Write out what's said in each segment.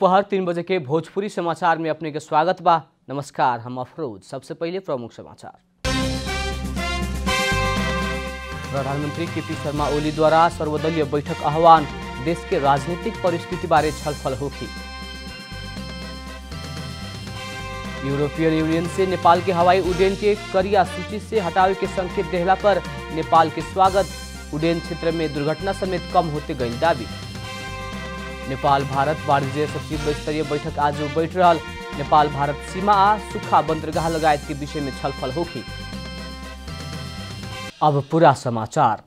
दोपहर तीन बजे के भोजपुरी समाचार में अपने के स्वागत बा नमस्कार हम अफरोज सबसे पहले प्रमुख समाचार प्रधानमंत्री के पी शर्मा ओली द्वारा सर्वदलीय बैठक आह्वान देश के राजनीतिक परिस्थिति बारे छलफल होगी यूरोपियन यूनियन से नेपाल के हवाई उड्डयन के करिया सूची से हटावे के संकेत देहला पर नेपाल के स्वागत उड्डयन क्षेत्र में दुर्घटना समेत कम होते गई दावी नेपाल भारत वाणिज्य सचिव स्तरीय बैठक आज बैठ रहा नेपाल भारत सीमा आ सुखा बंदरगाह लगायत के विषय में छलफल होगी अब पूरा समाचार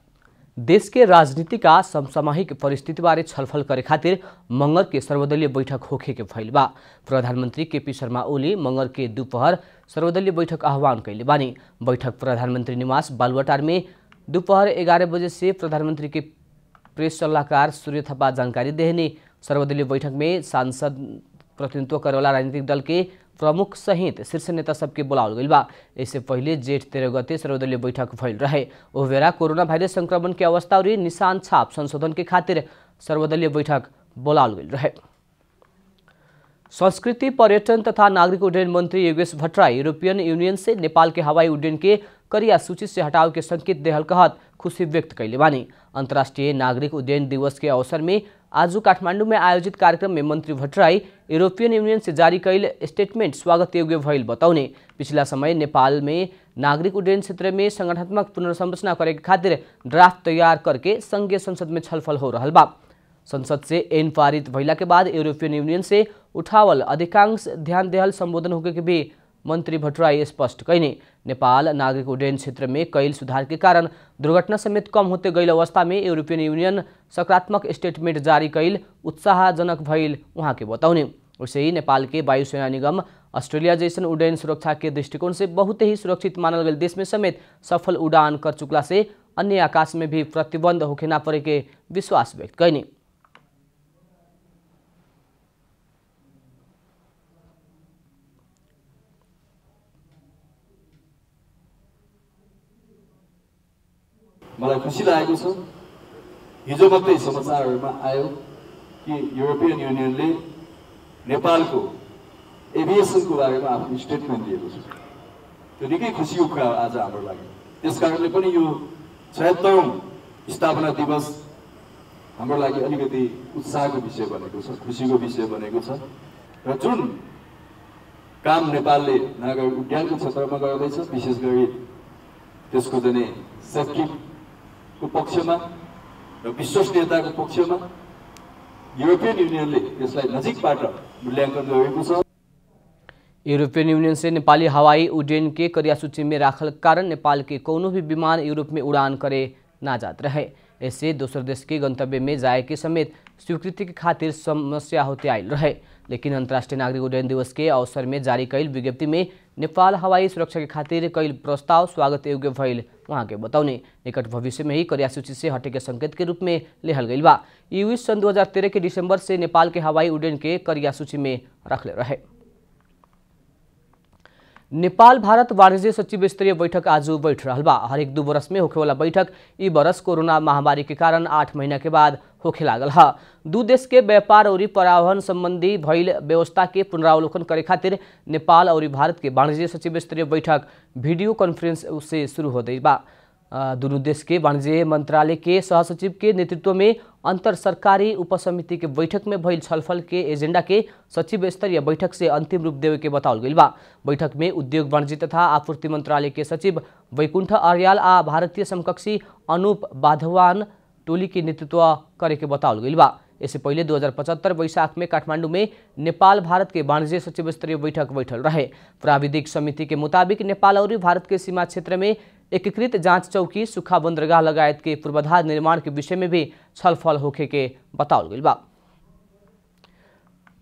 देश के राजनीति का समसामयिक परिस्थितिबारे छलफल करे खातिर मंगर के सर्वदलीय बैठक होखे के भइल बा प्रधानमंत्री केपी शर्मा ओली मंगर के दोपहर सर्वदलीय बैठक आह्वान कैले बानी बैठक प्रधानमंत्री निवास बालुवाटार में दोपहर ग्यारह बजे से प्रधानमंत्री के प्रेस सलाहकार सूर्य थपा जानकारी देने सर्वदलीय बैठक में सांसद प्रतिनिधित्व वाला राजनीतिक दल के प्रमुख सहित शीर्ष नेता सबके बुलावल गई बा इससे पहले जेठ तेरह गति सर्वदलीय बैठक भल रहे ओ बेरा कोरोना वायरस संक्रमण के अवस्था और निशान छाप संशोधन के खातिर सर्वदलीय बैठक बुलावल गई रहे संस्कृति पर्यटन तथा नागरिक उड्डयन मंत्री योगेश भट्टराई यूरोपियन यूनियन से नेपाल के हवाई उड्डयन के करिया सूची से हटाव के संकेत देहल कहत खुशी व्यक्त कैले बानी अंतर्राष्ट्रीय नागरिक उड्डयन दिवस के अवसर में आज काठमांडू में आयोजित कार्यक्रम में मंत्री भट्टराई यूरोपियन यूनियन से जारी कल स्टेटमेंट स्वागत योग्य भइल बताउने पिछला समय नेपाल में नागरिक उड्डयन क्षेत्र में संगठनात्मक पुनर्संरचना करे खातिर ड्राफ्ट तैयार करके संघीय संसद में छलफल हो रहा बा संसद से एन पारित भैला के बाद यूरोपियन यूनियन से उठावल अधिकांश ध्यान देहल संबोधन होके भी मन्त्री भट्टराई स्पष्ट कैने नेपाल नागरिक उड्डयन क्षेत्रमे कैल सुधारकै कारण दुर्घटना समेत कम होते गइल अवस्थामे युरोपियन युनियन सकारात्मक स्टेटमेन्ट जारी कैल उत्साहजनक भइल उहाँकै बताउने उसे ही वायुसेना निगम अस्ट्रेलिया जैसन उड्डयन सुरक्षा के दृष्टिकोण से बहुत ही सुरक्षित मानल गई देश में समेत सफल उड़ान कर चुकला से अन्य आकाश में भी प्रतिबन्ध होखेना पड़े के विश्वास व्यक्त कैनी मलाई खुसी लागेको छ हिजो मात्रै समाचारहरूमा आयो कि युरोपियन युनियनले नेपालको एभिएसनको बारेमा आफ्नो स्टेटमेन्ट दिएको छ त्यो निकै खुसीको कुरा आज हाम्रो लागि त्यस कारणले पनि यो छयत्तरौँ स्थापना दिवस हाम्रो लागि अलिकति उत्साहको विषय बनेको छ खुसीको विषय बनेको छ र जुन काम नेपालले नागरिक उद्यानको क्षेत्रमा गर्दैछ विशेष गरी त्यसको चाहिँ सेफ्टी को पक्षमा र विश्वसनीयताको पक्षमा युरोपियन युनियनले यसलाई नजिकबाट मूल्याङ्कन गरेको छ युरोपियन युनियनले नेपाली हवाई उड्डयन के करिया सूची में राखल कारण नेपाल के कोनो भी विमान यूरोप में उड़ान करे नाजात रहे ऐसे दोसर देश के गंतव्य में जाए के समेत स्वीकृति के खातिर समस्या होते आयल रहे लेकिन अंतर्राष्ट्रीय नागरिक उड्डयन दिवस के अवसर में जारी कैल विज्ञप्ति में नेपाल हवाई सुरक्षा के खातिर कैल प्रस्ताव स्वागत योग्य भैल वहाँ के बताउने निकट भविष्य में ही करियासूची सूची से हटे के संकेत के रूप में लिहल गई बा यूएस सन 2013 के दिसंबर से नेपाल के हवाई उड्डयन के करिया सूची में रखले रहे नेपाल भारत वाणिज्य सचिव स्तरीय बैठक आज बैठ रहा बा हरेक दू बरस में वाला बैठक इ बरस कोरोना महामारी के कारण आठ महीना के बाद होखे लागल है दू देश के व्यापार और परिवहन संबंधी भइल व्यवस्था के पुनरावलोकन करे खातिर नेपाल और भारत के वाणिज्य सचिव स्तरीय बैठक वीडियो कॉन्फ्रेंस से शुरू हो बा दोनों देश के वाणिज्य मंत्रालय के सहसचिव के नेतृत्व में अंतर सरकारी उपसमिति के बैठक में भल छलफल के एजेंडा के सचिव स्तरीय बैठक से अंतिम रूप देवे के बताल गई बा बैठक में उद्योग वाणिज्य तथा आपूर्ति मंत्रालय के सचिव वैकुंठ आर्याल आ भारतीय समकक्षी अनूप बाधवान टोली के नेतृत्व करे के बताल गई बा इससे पहले 2075 वैशाख में काठमांडू में नेपाल भारत के वाणिज्य सचिव स्तरीय बैठक बैठल रहे प्राविधिक समिति के मुताबिक नेपाल और भारत के सीमा क्षेत्र में एकीकृत जांच चौकी सुखा बंदरगाह लगायत के पूर्वाधार निर्माण के विषय में भी छलफल होके के बताओल गई बा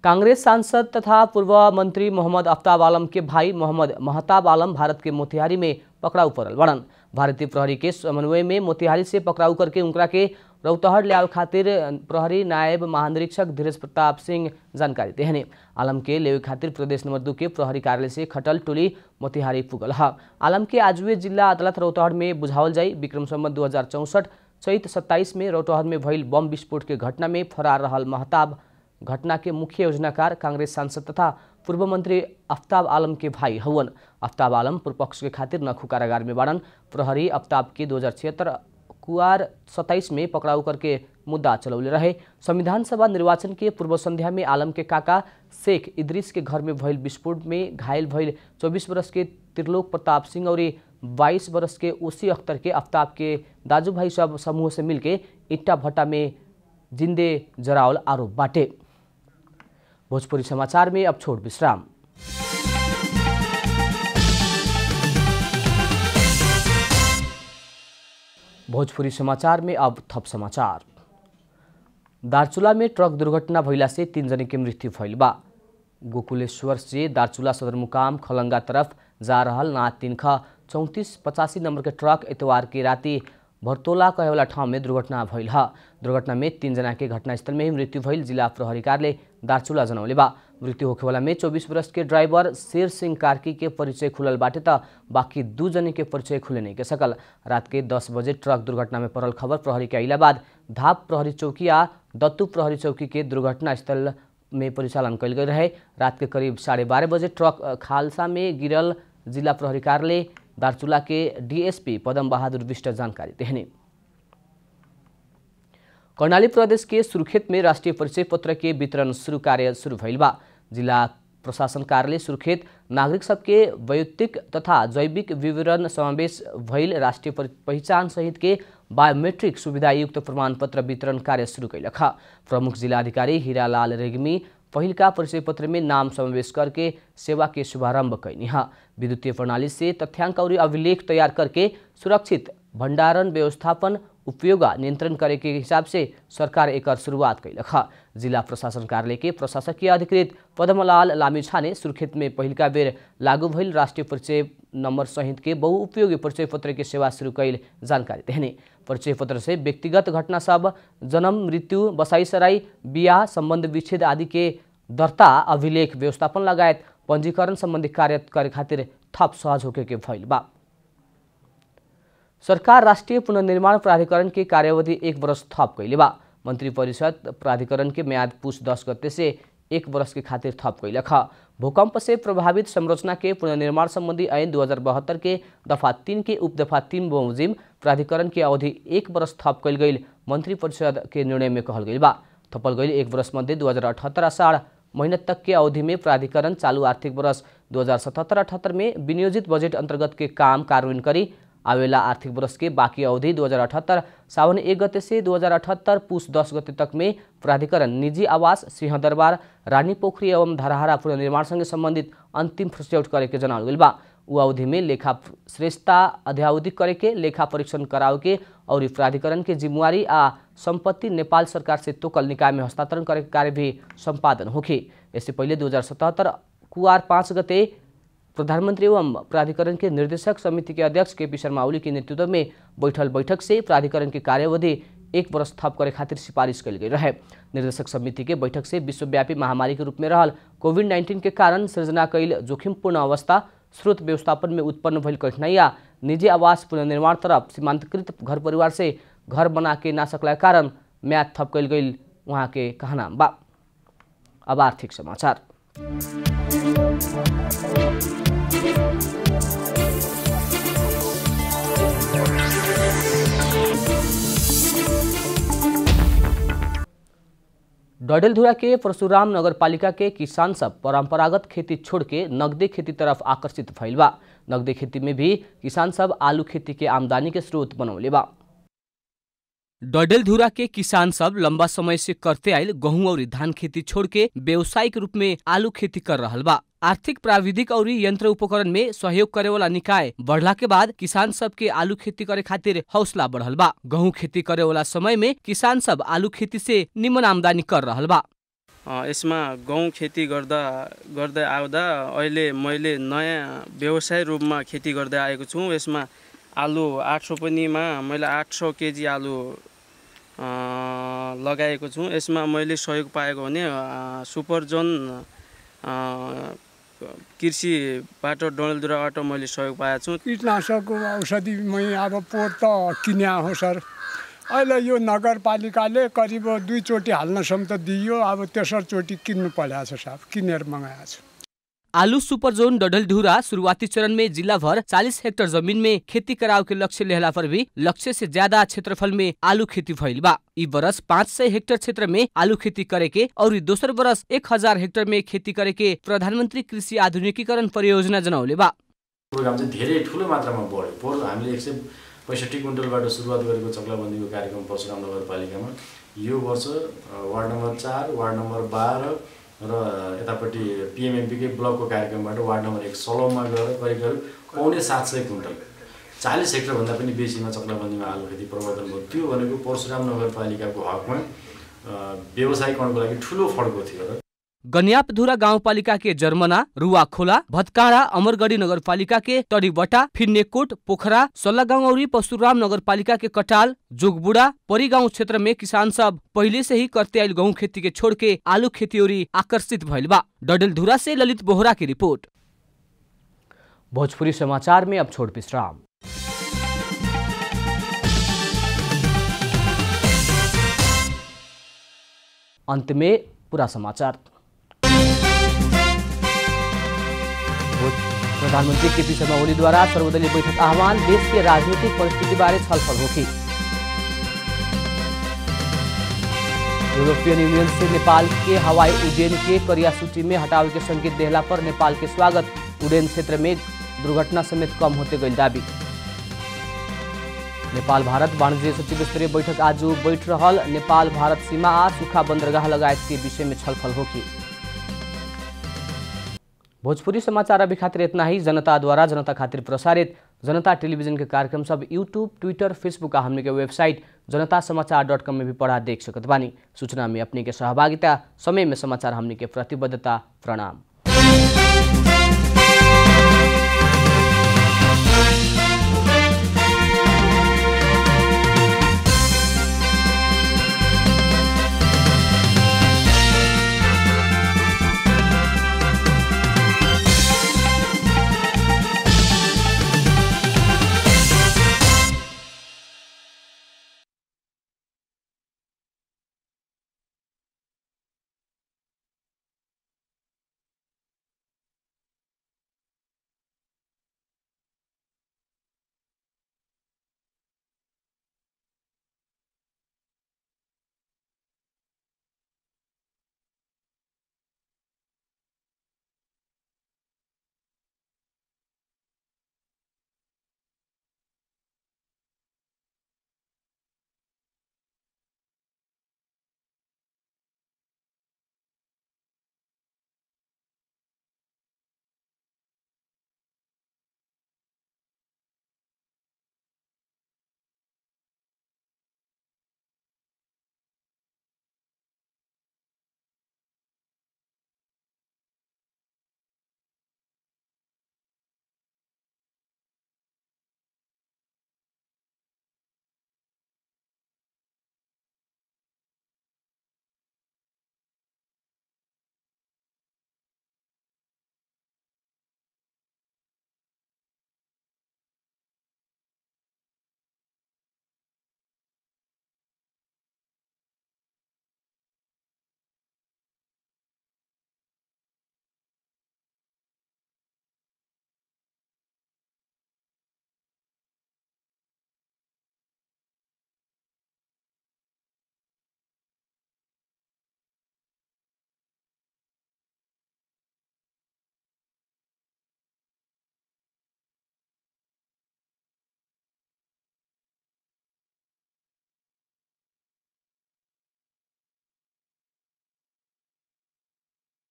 कांग्रेस सांसद तथा पूर्व मंत्री मोहम्मद अफ्ताब आलम के भाई मोहम्मद महताब आलम भारत के मोतिहारी में पकड़ाऊ पड़ल बड़न भारतीय प्रहरी के समन्वय में मोतिहारी से पकड़ाऊ करके उनका के रौतहर लिया खातिर प्रहरी नायब महानिरीक्षक धीरज प्रताप सिंह जानकारी देहने आलम के लेवे खातिर प्रदेश नंबर दो के प्रहरी कार्यालय से खटल टोली मोतिहारी पुगल है हाँ, आलम के आजुए जिला अदालत रौतहर में बुझावल जाई विक्रम सम्मत दो हजार चौसठ चैत सत्ताईस में रौतहर में भल बम विस्फोट के घटना में फरार रहा महताब घटना के मुख्य योजनाकार कांग्रेस सांसद तथा पूर्व मंत्री आफ्ताब आलम के भाई हवन आफ्ताब आलम पूर्व पक्ष के खातिर नखू कारागार में बाढ़ प्रहरी आफ्ताब के दो हज़ार कुआर सत्ताईस में पकड़ाऊ करके मुद्दा चलौले रहे संविधान सभा निर्वाचन के पूर्व संध्या में आलम के काका शेख इद्रिस के घर में भयल विस्फोट में घायल भयल 24 वर्ष के त्रिलोक प्रताप सिंह और 22 वर्ष के ओसी अख्तर के आफ्ताब के दाजू भाई सब समूह से मिलके इट्टा भट्टा में जिंदे जरावल आरोप बांटे भोजपुरी समाचार में अब छोड़ विश्राम भोजपुरी समाचार में अब थप समाचार दार्चुला में ट्रक दुर्घटना भैला से तीन जने की मृत्यु भैल बा गोकुलेश्वर से दार्चुला सदरमुकाम खलंगा तरफ जा रहल ना तिनखा चौंतीस पचासी नंबर के ट्रक इतवार की राति भरतोला वाला ठाव में दुर्घटना भैल ह दुर्घटना में जना के घटनास्थल में ही मृत्यु भैल जिला प्रहरी कार्यालय दारचूला जनौले बा मृत्यु होखेवाला में चौबीस वर्ष के ड्राइवर शेर सिंह कार्की के परिचय खुलल बाटे त बाकी दू जने के परिचय खुले नहीं के सकल रात के दस बजे ट्रक दुर्घटना में पड़ल खबर प्रहरी के अलाबाद धाप प्रहरी चौकी आ दत्तू प्रहरी चौकी के दुर्घटना स्थल में परिचालन कल गए रहे रात के करीब साढ़े बारह बजे ट्रक खालसा में गिरल जिला प्रहरी कार्यालय दारचूला के डीएसपी पदम बहादुर विष्ट जानकारी देने कर्णाली प्रदेश के सुर्खेत में राष्ट्रीय परिचय पत्र के वितरण शुरू कार्य शुरू भइल बा जिला प्रशासन कार्यालय सुर्खेत नागरिक सबके वैयक्तिक तथा जैविक विवरण समावेश भइल राष्ट्रिय पहिचान सहित के बायोमेट्रिक सुविधायुक्त प्रमाणपत्र वितरण कार्य शुरू कैलक प्रमुख जिलाधिकारी हिरालाल रेग्मी पहलका परिचय पत्र में नाम समावेश करके सेवा के शुभारंभ कैनी है हाँ, विद्युतीय प्रणाली से तथ्यांक और अभिलेख तैयार करके सुरक्षित भंडारण व्यवस्थापन उपयोग नियंत्रण करे के हिसाब से सरकार एक शुरुआत कैलक है हाँ, जिला प्रशासन कार्यालय के प्रशासकीय अधिकृत पद्मलाल लामीछा ने सुर्खेत में पहलका बेर लागू भइल राष्ट्रीय परिचय नंबर सहित के बहुउपयोगी परिचय पत्र के सेवा शुरू कैल जानकारी देने परिचय पत्र से व्यक्तिगत घटना सब जन्म मृत्यु बसाई सराई बियाह संबंध विच्छेद आदि के दर्ता अभिलेख व्यवस्थापन लगायत पंजीकरण संबंधी कार्य करे खातिर थप सहज होके के बा सरकार राष्ट्रीय पुनर्निर्माण प्राधिकरण के कार्यावधि एक वर्ष थप कैले बा परिषद प्राधिकरण के म्याद पूछ दस गते से एक वर्ष के खातिर थप कैलक भूकंप से प्रभावित संरचना के पुनर्निर्माण संबंधी ऐन दो के दफा तीन के उप दफा तीन मुजिम प्राधिकरण के अवधि एक वर्ष थप कल गई मंत्रिपरिषद के निर्णय में कहल गई बा थपल गई एक वर्ष मध्य दो हज़ार अठहत्तर आषाढ़ महीना तक के अवधि में प्राधिकरण चालू आर्थिक वर्ष दो हजार सतहत्तर अठहत्तर में विनियोजित बजट अंतर्गत के काम कार्यान्वयन करी आवेला आर्थिक वर्ष के बाकी अवधि 2078 सावन एक गते से 2078 पुष दस गते तक में प्राधिकरण निजी आवास सिंहदरबार रानी पोखरी एवं धराहरा पुनर्निर्माणसँग सम्बन्धित अन्तिम फ्रिस्यौट गरेको जनाओल गेल बा उ अवधि में लेखा श्रेष्ठता अध्यावधिक करे के लेखा परीक्षण कराओ के और प्राधिकरण के जिम्मेवारी आ संपत्ति नेपाल सरकार से तोकल निकाय में हस्तांतरण करे कार्य भी संपादन होखे इससे पहले दो हजार सतहत्तर कुआर पाँच गते प्रधानमंत्री एवं प्राधिकरण के निर्देशक समिति के अध्यक्ष के पी शर्मा ओली के नेतृत्व में बैठल बैठक से प्राधिकरण के कार्यावधि एक वर्ष थप करे खातिर सिफारिश कल गई रहे निर्देशक समिति के बैठक से विश्वव्यापी महामारी के रूप में रहल कोविड नाइन्टीन के कारण सृजना कैल जोखिमपूर्ण अवस्था स्रोत व्यवस्थापन में उत्पन्न भल कठिनाइया निजी आवास पुनर्निर्माण तरफ सीमांतकृत घर परिवार से घर बना के ना सकल कारण म्याद थप कल गई वहाँ के कहना बा अब आर्थिक समाचार डडेलधुरा के परशुराम नगर पालिका के किसान सब परंपरागत खेती छोड़ के नगदी खेती तरफ आकर्षित भैल बा नगदी खेती में भी किसान सब आलू खेती के आमदनी के स्रोत बनौले बा डडेलधुरा के किसान सब लंबा समय से करते आये गेहूं और धान खेती छोड़ के व्यवसायिक रूप में आलू खेती कर रहा बा आर्थिक प्राविधिक औरी यन्त्र उपकरण मे सहयोग करे वाला निकाय बढ़ला बाद किसान सब के आलू खेती करे खातिर हौसला बढ़ल बा गहुँ खेती करे वाला समय में किसान सब आलु खेती से निमन आमदानी कर रहल बा यसमा गहुँ खेती गर्दा गर्दै आउँदा अहिले मैले नयाँ व्यवसाय रूपमा खेती गर्दै आएको छु यसमा आलु आठ सौ पनिमा मैले आठ सौ केजी आलु लगाएको छु यसमा मैले सहयोग पाएको भने सुपर जोन कृषिबाट डलदुराबाट मैले सहयोग पाएको छु कीटनाशकको औषधि मै अब पोहोर त किन्या हो सर अहिले यो नगरपालिकाले करिब दुईचोटि हाल्नसम्म त दियो अब तेस्रोचोटि किन्नु परेको छ साहब किनेर मगाएको छ आलू सुपर जोन डडलधुरा शुरुआती चरण में जिला भर चालीस हेक्टेयर जमीन में खेती कराव के लक्ष्य लेहला पर भी लक्ष्य से ज्यादा क्षेत्रफल में आलू खेती भइल बा ई बरस पाँच सय हेक्टेयर क्षेत्र में आलू खेती करे के और दोसर बरस एक हजार हेक्टेयर में खेती करे के प्रधानमन्त्री कृषि आधुनिकीकरण परियोजना जनाउले बा प्रोग्राम चाहिँ धेरै ठुलो मात्रामा बढ्यो पोहोर हामीले एक सय पैँसठी क्विन्टलबाट सुरुवात गरेको चक्लाबन्दीको कार्यक्रम परशुराम नगरपालिकामा यो वर्ष वार्ड नम्बर चार वार्ड नम्बर बाह्र र यतापट्टि पिएमएमपीकै ब्लकको कार्यक्रमबाट वार्ड नम्बर एक सलोममा गएर करिब करिब पाउने सात सय क्विन्टल चालिस हेक्टरभन्दा पनि बेसीमा चक्लाबन्दीमा आलु खेती प्रवर्धन भयो त्यो भनेको परशुराम नगरपालिकाको हकमा व्यवसायीकरणको लागि ठुलो फड्को थियो र गन्यापधुरा गाउँपालिका के जर्मना खोला भत्काँडा अमरगढी नगर नगरपालिका के तडीबटा फिन्नेकोट पोखरा सल्लागाउँ औरी नगर पालिका के कटाल जोगबुढा परिगाउँ क्षेत्र में किसान सब पहले से ही करते आयल गेहूँ खेती के छोड़ के आलू खेती ओरी आकर्षित भइल बा डडेलधुरा से ललित बोहरा की रिपोर्ट भोजपुरी समाचार में अब छोड़ विश्राम अंत में पूरा समाचार प्रधानमंत्री केपी शर्मा ओली द्वारा सर्वदलीय बैठक आह्वान देश के राजनीतिक परिस्थिति बारे छलफल होगी यूरोपियन यूनियन से नेपाल के हवाई उड्डयन के करिया सूची में हटाव के संकेत देहला पर नेपाल के स्वागत उड्डयन क्षेत्र में दुर्घटना समेत कम होते गई दावी नेपाल भारत वाणिज्य सचिव स्तरीय बैठक आज बैठ रहा नेपाल भारत सीमा आ सूखा बंदरगाह लगायत के विषय में छलफल होगी भोजपुरी समाचार अभी खातिर इतना ही जनता द्वारा जनता खातिर प्रसारित जनता टेलीविजन के कार्यक्रम सब यूट्यूब ट्विटर फेसबुक आ हमने के वेबसाइट जनता समाचार डॉट कॉम में भी पढ़ा देख सकत बानी सूचना में अपने के सहभागिता समय में समाचार हमने के प्रतिबद्धता प्रणाम